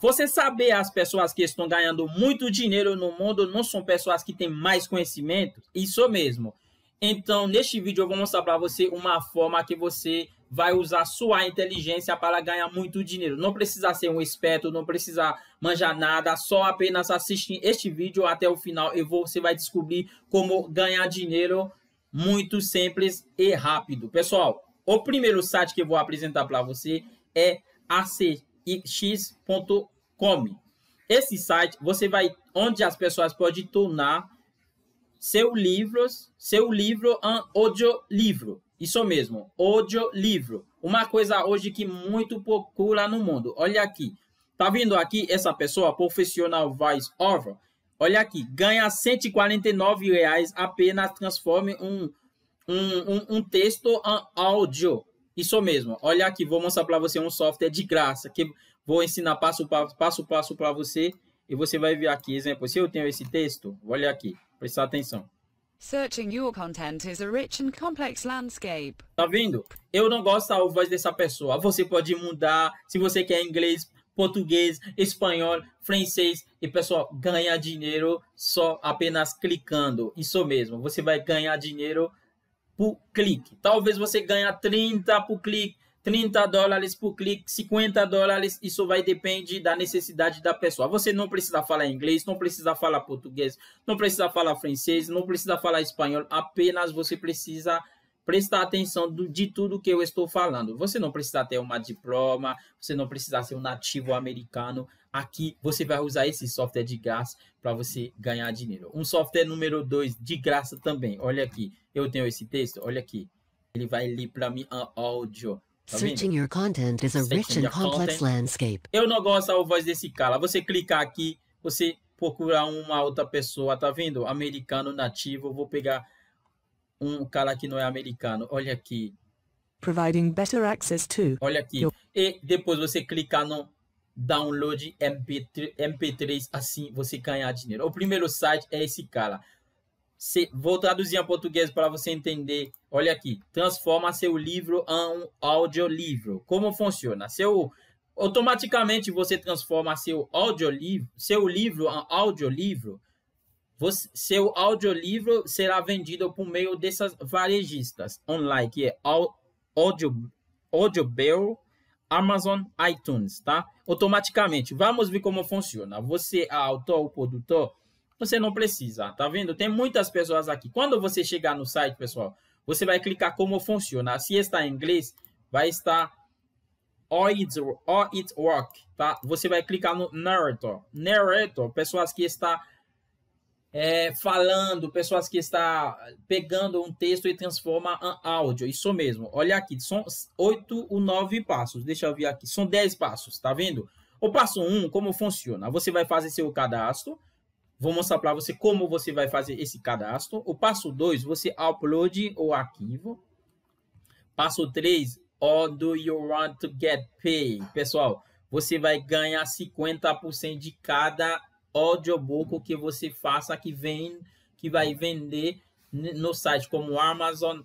Você saber as pessoas que estão ganhando muito dinheiro no mundo não são pessoas que têm mais conhecimento? Isso mesmo. Então, neste vídeo eu vou mostrar para você uma forma que você vai usar sua inteligência para ganhar muito dinheiro. Não precisa ser um esperto, não precisa manjar nada, só apenas assistir este vídeo até o final e você vai descobrir como ganhar dinheiro muito simples e rápido. Pessoal, o primeiro site que eu vou apresentar para você é acertar x.com. Esse site, você vai onde as pessoas podem tornar seu livro, seu livro um audiolivro. Isso mesmo, audiolivro. Uma coisa hoje que muito procura no mundo. Olha aqui. Tá vendo aqui essa pessoa profissional voice over? Olha aqui, ganha 149 reais apenas transforme um um, um, um texto em áudio isso mesmo. Olha aqui, vou mostrar para você um software de graça que vou ensinar passo a passo passo para você e você vai ver aqui, exemplo, se eu tenho esse texto, olha aqui, presta atenção. Searching your content is a rich and complex landscape. Tá vendo? Eu não gosto da voz dessa pessoa. Você pode mudar, se você quer inglês, português, espanhol, francês e pessoal ganha dinheiro só apenas clicando. Isso mesmo, você vai ganhar dinheiro por clique. Talvez você ganhe 30 por clique, 30 dólares por clique, 50 dólares. Isso vai depender da necessidade da pessoa. Você não precisa falar inglês, não precisa falar português, não precisa falar francês, não precisa falar espanhol. Apenas você precisa prestar atenção do, de tudo que eu estou falando. Você não precisa ter uma diploma, você não precisa ser um nativo americano. Aqui você vai usar esse software de graça para você ganhar dinheiro. Um software número 2 de graça também. Olha aqui, eu tenho esse texto, olha aqui. Ele vai ler para mim um áudio. Tá Searching your content is a rich and complex landscape. Eu não gosto da voz desse cara. Você clicar aqui, você procurar uma outra pessoa, tá vendo? Americano nativo, vou pegar um cara que não é americano. Olha aqui. Providing better access to. Olha aqui. Your... E depois você clicar no download MP3, MP3, assim você ganhar dinheiro. O primeiro site é esse cara. Se, vou traduzir em português para você entender. Olha aqui. Transforma seu livro em um audiolivro. Como funciona? Seu automaticamente você transforma seu audiolivro, seu livro em audiolivro você, seu audiolivro será vendido por meio dessas varejistas online, que é Audio, Audiobell, Amazon, iTunes, tá? Automaticamente. Vamos ver como funciona. Você é autor ou produtor, você não precisa, tá vendo? Tem muitas pessoas aqui. Quando você chegar no site, pessoal, você vai clicar como funciona. Se está em inglês, vai estar All It, all it Work, tá? Você vai clicar no Narrator. Narrator, pessoas que estão é, falando, pessoas que está pegando um texto e transforma em áudio. Isso mesmo. Olha aqui, são oito ou nove passos. Deixa eu ver aqui. São dez passos, tá vendo? O passo um, como funciona? Você vai fazer seu cadastro. Vou mostrar para você como você vai fazer esse cadastro. O passo dois, você upload o arquivo. Passo três, or do you want to get paid? Pessoal, você vai ganhar 50% de cada audiobook que você faça que vem que vai vender no site como Amazon,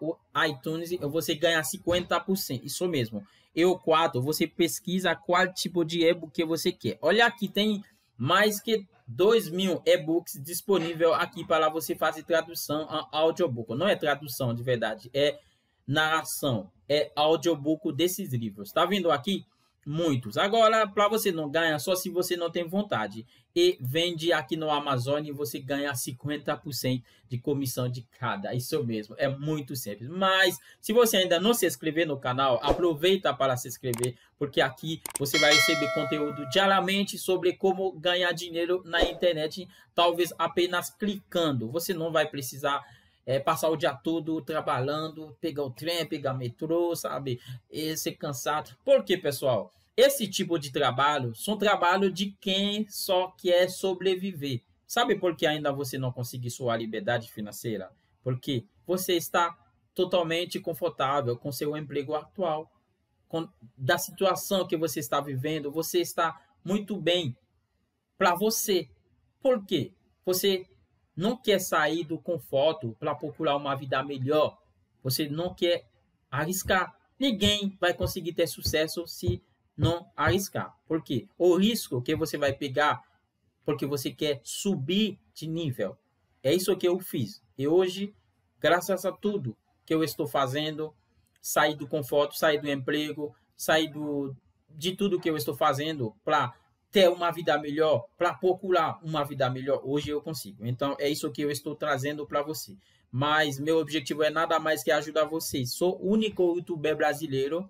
ou iTunes, você ganha 50%. Isso mesmo. Eu 4, você pesquisa qual tipo de e-book que você quer. Olha aqui, tem mais que 2 mil e-books disponível aqui para você fazer tradução a audiobook. Não é tradução de verdade, é narração, é audiobook desses livros. Tá vendo aqui? Muitos. Agora, para você não ganha só se você não tem vontade. E vende aqui no Amazon e você ganha 50% de comissão de cada. Isso mesmo, é muito simples. Mas se você ainda não se inscrever no canal, aproveita para se inscrever, porque aqui você vai receber conteúdo diariamente sobre como ganhar dinheiro na internet, talvez apenas clicando. Você não vai precisar é, passar o dia todo trabalhando, pegar o trem, pegar o metrô, sabe? E ser cansado. Por quê, pessoal? Esse tipo de trabalho são trabalho de quem só quer sobreviver. Sabe por que ainda você não conseguiu sua liberdade financeira? Porque você está totalmente confortável com seu emprego atual, com, da situação que você está vivendo, você está muito bem para você. Por quê? Você não quer sair do conforto para procurar uma vida melhor. Você não quer arriscar. Ninguém vai conseguir ter sucesso se não arriscar. Porque o risco que você vai pegar porque você quer subir de nível. É isso que eu fiz. E hoje, graças a tudo que eu estou fazendo, sair do conforto, sair do emprego, sair do, de tudo que eu estou fazendo para ter uma vida melhor, para procurar uma vida melhor, hoje eu consigo. Então, é isso que eu estou trazendo para você. Mas meu objetivo é nada mais que ajudar vocês. Sou o único youtuber brasileiro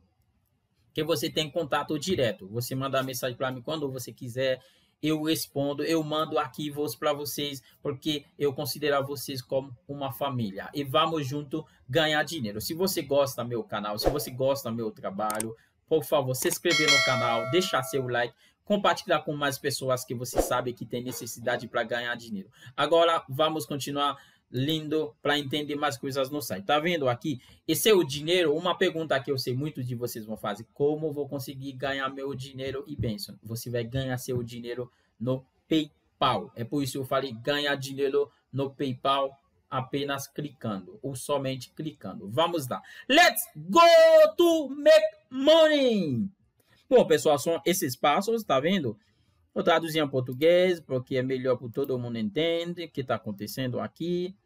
que você tem contato direto. Você manda mensagem para mim quando você quiser, eu respondo, eu mando arquivos para vocês, porque eu considero vocês como uma família. E vamos junto ganhar dinheiro. Se você gosta do meu canal, se você gosta do meu trabalho, por favor, se inscrever no canal, deixar seu like, compartilhar com mais pessoas que você sabe que tem necessidade para ganhar dinheiro. Agora vamos continuar lendo para entender mais coisas no site. Tá vendo aqui? Esse é o dinheiro. Uma pergunta que eu sei muito de vocês vão fazer: como vou conseguir ganhar meu dinheiro? E bênção? você vai ganhar seu dinheiro no PayPal. É por isso que eu falei ganhar dinheiro no PayPal apenas clicando ou somente clicando. Vamos lá. Let's go to make money. Bom, pessoal, são esses passos, tá vendo? Vou traduzir em português, porque é melhor para todo mundo entender o que está acontecendo aqui.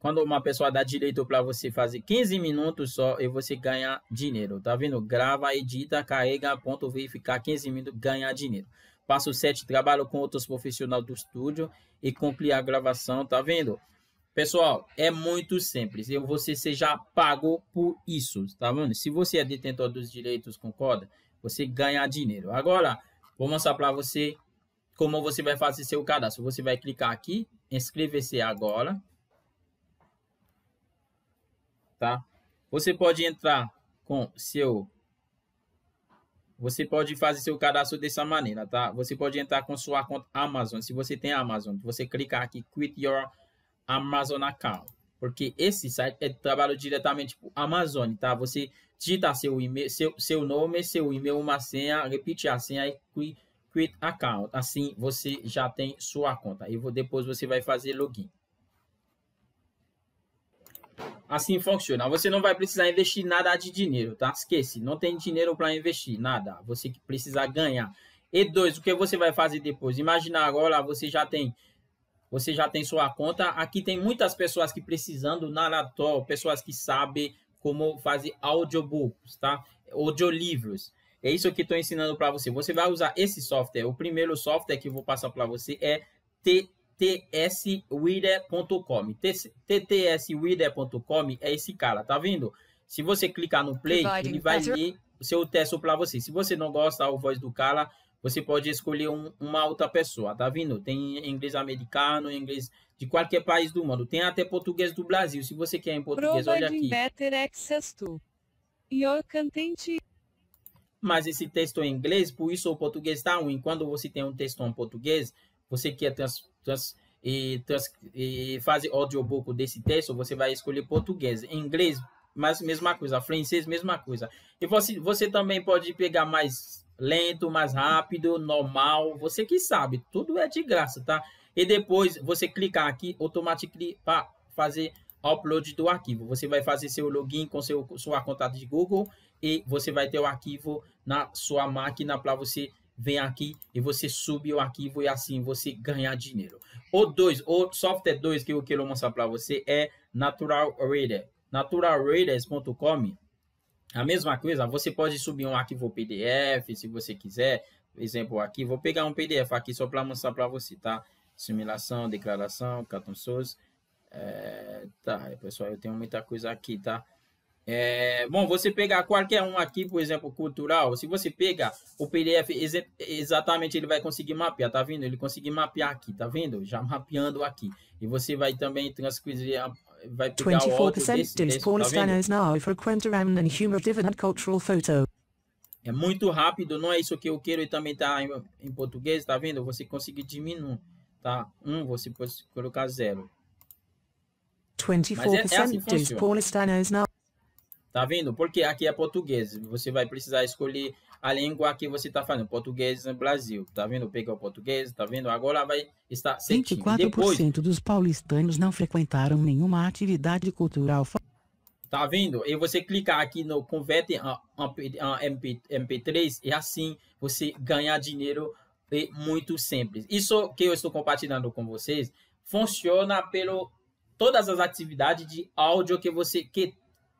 Quando uma pessoa dá direito para você fazer 15 minutos só e você ganha dinheiro, tá vendo? Grava, edita, carrega, ponto, verificar 15 minutos, ganhar dinheiro. Passo 7, trabalho com outros profissionais do estúdio e cumprir a gravação, tá vendo? Pessoal, é muito simples. Eu você seja pago por isso, tá vendo? Se você é detentor dos direitos, concorda? Você ganha dinheiro. Agora, vou mostrar para você como você vai fazer seu cadastro. Você vai clicar aqui, inscrever-se agora. Tá? Você pode entrar com seu você pode fazer seu cadastro dessa maneira, tá? Você pode entrar com sua conta Amazon. Se você tem Amazon, você clicar aqui Quit Your Amazon account, porque esse site é trabalho diretamente com Amazon, tá? Você digita seu e-mail, seu, seu nome, seu e-mail, uma senha, repetir a senha e quit account. Assim você já tem sua conta. E depois você vai fazer login. Assim funciona. Você não vai precisar investir nada de dinheiro, tá? Esquece, não tem dinheiro para investir, nada. Você precisa ganhar. E dois, o que você vai fazer depois? Imagina agora você já tem você já tem sua conta. Aqui tem muitas pessoas que precisando do pessoas que sabem como fazer audiobooks, tá? Audiolivros. É isso que estou ensinando para você. Você vai usar esse software. O primeiro software que eu vou passar para você é ttsreader.com. ttsreader.com é esse cara, tá vendo? Se você clicar no play, ele vai ler o seu texto para você. Se você não gosta da voz do cara, você pode escolher um, uma outra pessoa, tá vendo? Tem inglês americano, inglês de qualquer país do mundo. Tem até português do Brasil, se você quer em português, Prova olha aqui. Better access to. Your content. Mas esse texto em inglês, por isso o português está ruim. Quando você tem um texto em português, você quer trans, trans, e, trans, e fazer audiobook desse texto, você vai escolher português. Em inglês, mas mesma coisa. Francês, mesma coisa. E você, você também pode pegar mais lento, mais rápido, normal, você que sabe, tudo é de graça, tá? E depois você clicar aqui automaticamente para fazer upload do arquivo. Você vai fazer seu login com seu, sua conta de Google e você vai ter o arquivo na sua máquina para você vem aqui e você subir o arquivo e assim você ganhar dinheiro. O dois, o software 2 que eu quero mostrar para você é Natural Reader. naturalreaders.com a mesma coisa, você pode subir um arquivo PDF, se você quiser. Por exemplo, aqui, vou pegar um PDF aqui só para mostrar para você, tá? Simulação, declaração, cartão source. É, tá, pessoal, eu tenho muita coisa aqui, tá? É, bom, você pegar qualquer um aqui, por exemplo, cultural, se você pegar o PDF, exatamente ele vai conseguir mapear, tá vendo? Ele conseguir mapear aqui, tá vendo? Já mapeando aqui. E você vai também transcrever vai pegar 24% dos desse, tá now frequent around and humor dividend cultural photo. É muito rápido, não é isso que eu quero e também tá em, em português, tá vendo? Você consegue diminuir, tá? Um, você pode colocar zero. 24% é, é assim now Tá vendo? Porque aqui é português. Você vai precisar escolher a língua que você está falando. Português no Brasil. Tá vendo? Pegou o português, tá vendo? Agora vai estar certinho. 24% Depois, dos paulistanos não frequentaram nenhuma atividade cultural. Tá vendo? E você clicar aqui no converte a, MP, MP3 e assim você ganha dinheiro é muito simples. Isso que eu estou compartilhando com vocês funciona pelo todas as atividades de áudio que você que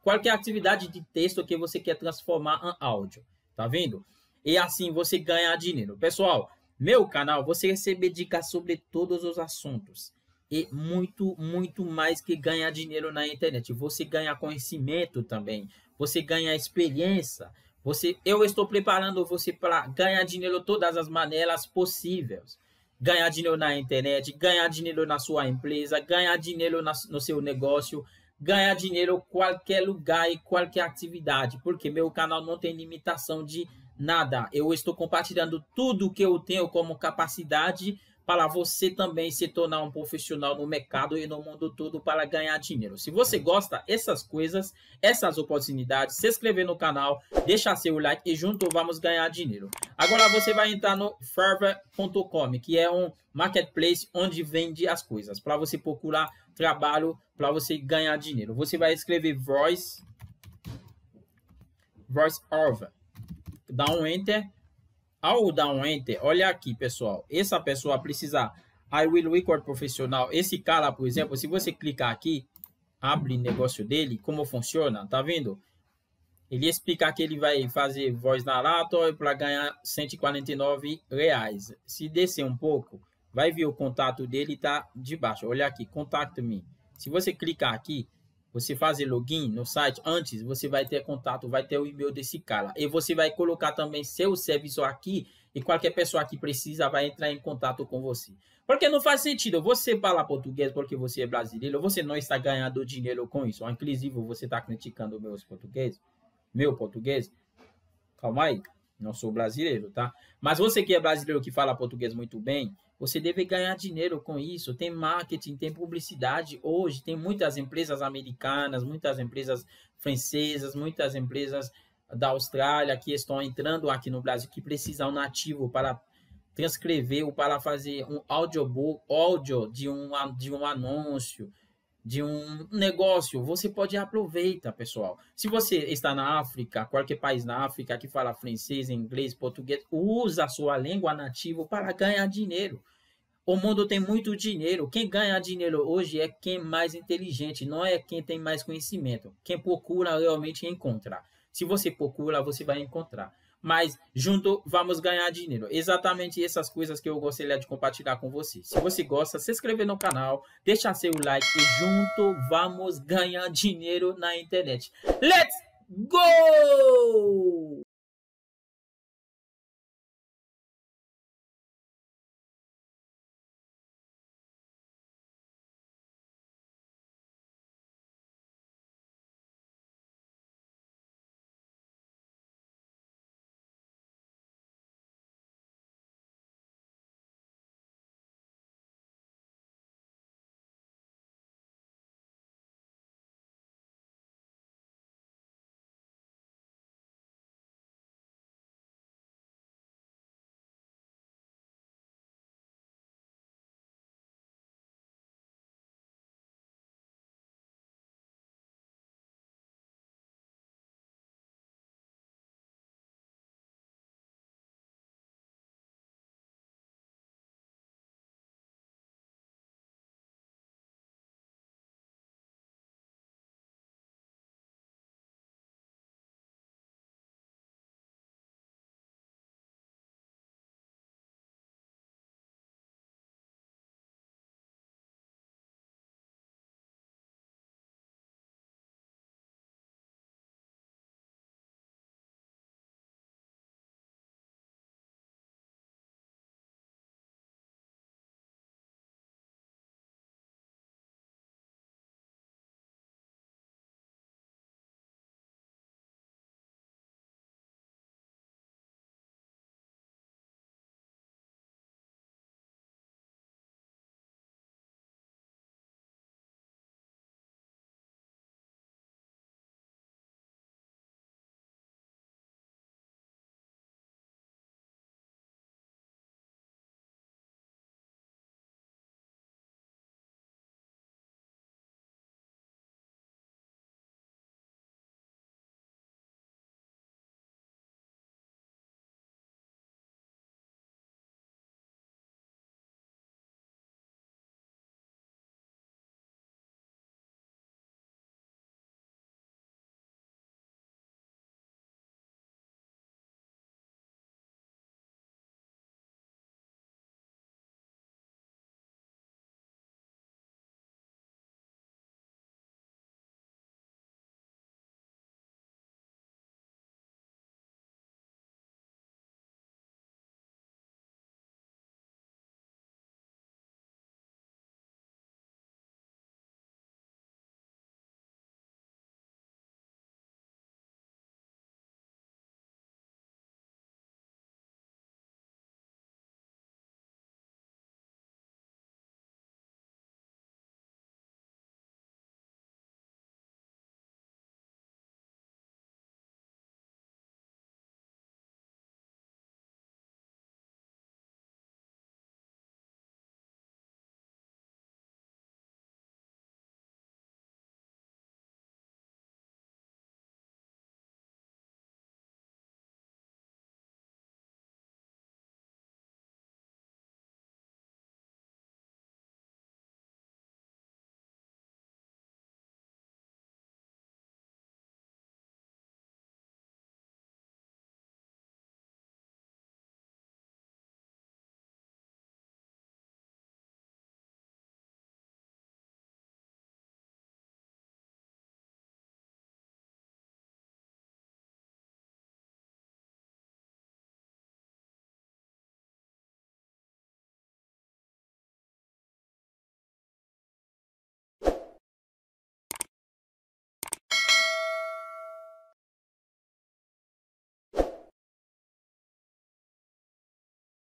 qual que é a atividade de texto que você quer transformar em áudio? Tá vendo? E assim você ganha dinheiro. Pessoal, meu canal, você recebe dicas sobre todos os assuntos. E muito, muito mais que ganhar dinheiro na internet. Você ganha conhecimento também. Você ganha experiência. Você, eu estou preparando você para ganhar dinheiro todas as maneiras possíveis ganhar dinheiro na internet, ganhar dinheiro na sua empresa, ganhar dinheiro na, no seu negócio, ganhar dinheiro em qualquer lugar e qualquer atividade, porque meu canal não tem limitação de nada. Eu estou compartilhando tudo que eu tenho como capacidade para você também se tornar um profissional no mercado e no mundo todo para ganhar dinheiro. Se você gosta dessas coisas, essas oportunidades, se inscrever no canal, deixar seu like e junto vamos ganhar dinheiro. Agora você vai entrar no Fiverr.com, que é um marketplace onde vende as coisas, para você procurar trabalho para você ganhar dinheiro. Você vai escrever voice voice over. Dá um enter. Ao dar um enter, olha aqui, pessoal. Essa pessoa precisa I will record profissional. Esse cara, por exemplo, se você clicar aqui, abre negócio dele, como funciona, tá vendo? Ele explica que ele vai fazer voz narrator para ganhar 149 reais. Se descer um pouco, vai ver o contato dele tá de baixo. Olha aqui, contact me. Se você clicar aqui, você fazer login no site, antes você vai ter contato, vai ter o e-mail desse cara. E você vai colocar também seu serviço aqui e qualquer pessoa que precisa vai entrar em contato com você. Porque não faz sentido você falar português porque você é brasileiro, você não está ganhando dinheiro com isso. Inclusive, você está criticando meus portugueses, meu português. Calma aí, não sou brasileiro, tá? Mas você que é brasileiro que fala português muito bem, você deve ganhar dinheiro com isso. Tem marketing, tem publicidade. Hoje tem muitas empresas americanas, muitas empresas francesas, muitas empresas da Austrália que estão entrando aqui no Brasil que precisam nativo para transcrever ou para fazer um audiobook, áudio de um, de um anúncio de um negócio, você pode aproveitar, pessoal. Se você está na África, qualquer país na África que fala francês, inglês, português, usa a sua língua nativa para ganhar dinheiro. O mundo tem muito dinheiro. Quem ganha dinheiro hoje é quem é mais inteligente, não é quem tem mais conhecimento. Quem procura realmente encontra. Se você procura, você vai encontrar mas junto vamos ganhar dinheiro. Exatamente essas coisas que eu gostaria de compartilhar com você. Se você gosta, se inscreve no canal, deixa seu like e junto vamos ganhar dinheiro na internet. Let's go!